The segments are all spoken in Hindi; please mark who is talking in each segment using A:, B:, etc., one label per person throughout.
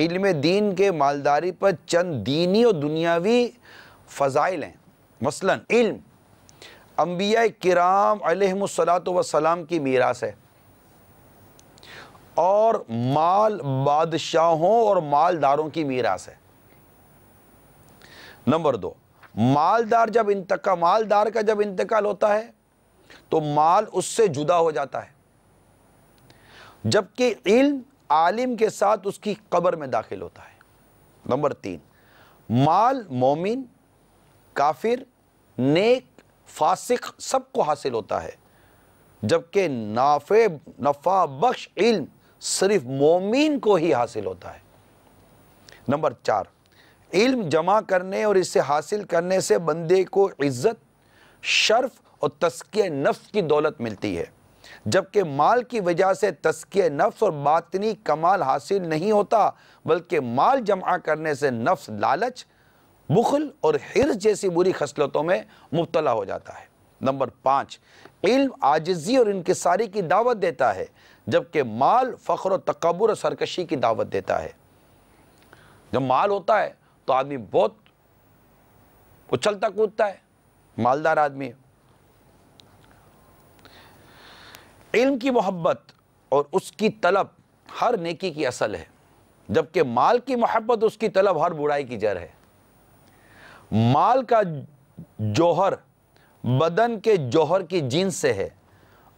A: इल्म दीन के मालदारी पर चंद दीनी और दुनियावी फ़जाइल हैं मसला इल्म अम्बिया कराम अलहमसलात वसलाम की मीरास है और माल बादशाहों और मालदारों की मीरास है नंबर दो मालदार जब इंतका मालदार का जब इंतकाल होता है तो माल उससे जुदा हो जाता है जबकि इल्म आलिम के साथ उसकी कब्र में दाखिल होता है नंबर तीन माल मोमिन काफिर नेक फासिक सबको हासिल होता है जबकि नाफे नफ़ा बख्श इल्म सिर्फ मोमिन को ही हासिल होता है नंबर चार इल्म जमा करने और इसे हासिल करने से बंदे को इज़्ज़त शर्फ और तस्किया नफ्स की दौलत मिलती है जबकि माल की वजह से तस्किय नफ्स और बातनी कमाल हासिल नहीं होता बल्कि माल जमा करने से नफ्स लालच बुखल और हिरस जैसी बुरी खसलतों में मुबतला हो जाता है नंबर पाँच इल्म आजजी और इनकसारी की दावत देता है जबकि माल फ़ख्र तकबर और सरकशी की दावत देता है जब माल होता है तो आदमी बहुत उछलता कूदता है मालदार आदमी इल्म की मोहब्बत और उसकी तलब हर नेकी की असल है जबकि माल की मोहब्बत उसकी तलब हर बुराई की जड़ है माल का जौहर बदन के जौहर की जीन्स से है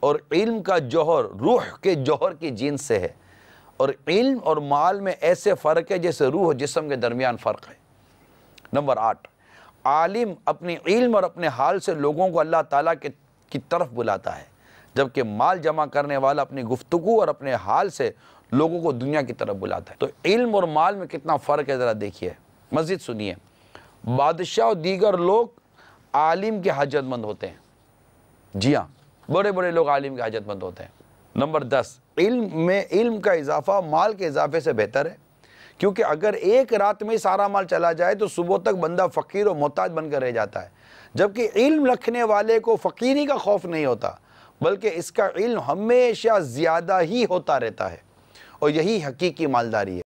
A: और इल्म का जौहर रूह के जौहर की जीन्स से है और इल्म और माल में ऐसे फ़र्क है जैसे रूह और जिसम के दरमियान फ़र्क है नंबर आठ आलिम अपने इल्म और अपने हाल से लोगों को अल्लाह ताला के की तरफ बुलाता है जबकि माल जमा करने वाला अपनी गुफ्तु और अपने हाल से लोगों को दुनिया की तरफ बुलाता है तो इल्म और माल में कितना फ़र्क है ज़रा देखिए मस्जिद सुनिए बादशाह और दीगर लोग आलिम के हजरतमंद होते हैं जी हाँ बड़े बड़े लोग आलिम के हजरतमंद होते हैं नंबर दस इल्म में इल्म का इजाफा माल के इजाफे से बेहतर है क्योंकि अगर एक रात में सारा माल चला जाए तो सुबह तक बंदा फ़कीर और मोहताज बनकर रह जाता है जबकि इल्म रखने वाले को फ़कीरी का खौफ नहीं होता बल्कि इसका इल्म हमेशा ज़्यादा ही होता रहता है और यही हकीकी मालदारी है